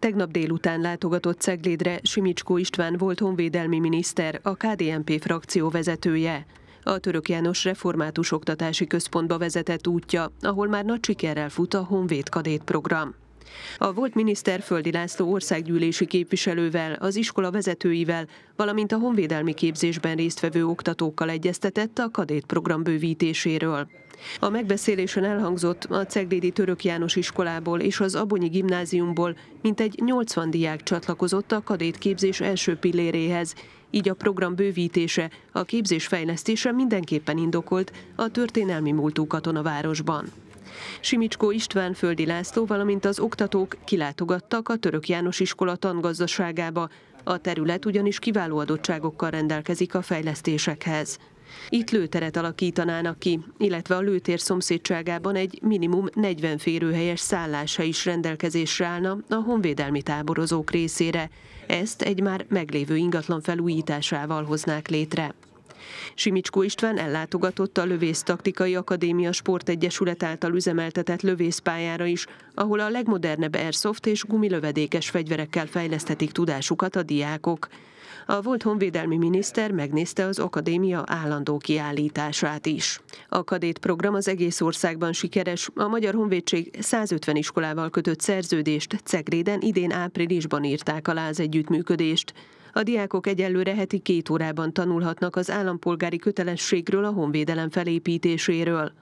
Tegnap délután látogatott Ceglédre Simicskó István volt honvédelmi miniszter, a KDNP frakció vezetője. A Török János Református Oktatási Központba vezetett útja, ahol már nagy sikerrel fut a Honvéd Kadét program. A volt miniszter Földi László országgyűlési képviselővel, az iskola vezetőivel, valamint a honvédelmi képzésben résztvevő oktatókkal egyeztetett a kadét program bővítéséről. A megbeszélésen elhangzott a Ceglédi Török János iskolából és az Abonyi gimnáziumból mintegy 80 diák csatlakozott a kadétképzés első pilléréhez, így a program bővítése, a képzés fejlesztése mindenképpen indokolt a történelmi múltú katonavárosban. Simicskó István Földi László, valamint az oktatók kilátogattak a Török János iskola tangazdaságába, a terület ugyanis kiváló adottságokkal rendelkezik a fejlesztésekhez. Itt lőteret alakítanának ki, illetve a lőtér szomszédságában egy minimum 40 férőhelyes szállása is rendelkezésre állna a honvédelmi táborozók részére. Ezt egy már meglévő ingatlan felújításával hoznák létre. Simicskó István ellátogatott a Lövész Taktikai Akadémia Sportegyesület által üzemeltetett lövészpályára is, ahol a legmodernebb airsoft és gumilövedékes fegyverekkel fejlesztetik tudásukat a diákok. A volt honvédelmi miniszter megnézte az akadémia állandó kiállítását is. A kadét program az egész országban sikeres. A Magyar Honvédség 150 iskolával kötött szerződést Cegréden idén áprilisban írták alá az együttműködést. A diákok egyelőre heti két órában tanulhatnak az állampolgári kötelességről a honvédelem felépítéséről.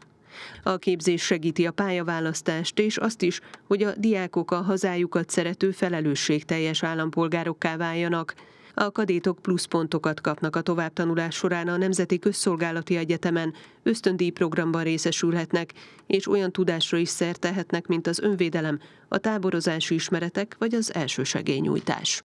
A képzés segíti a pályaválasztást, és azt is, hogy a diákok a hazájukat szerető felelősségteljes állampolgárokká váljanak. A kadétok pluszpontokat kapnak a továbbtanulás során a Nemzeti Közszolgálati Egyetemen, ösztöndíj programban részesülhetnek, és olyan tudásra is szertehetnek, mint az önvédelem, a táborozási ismeretek vagy az elsősegényújtás.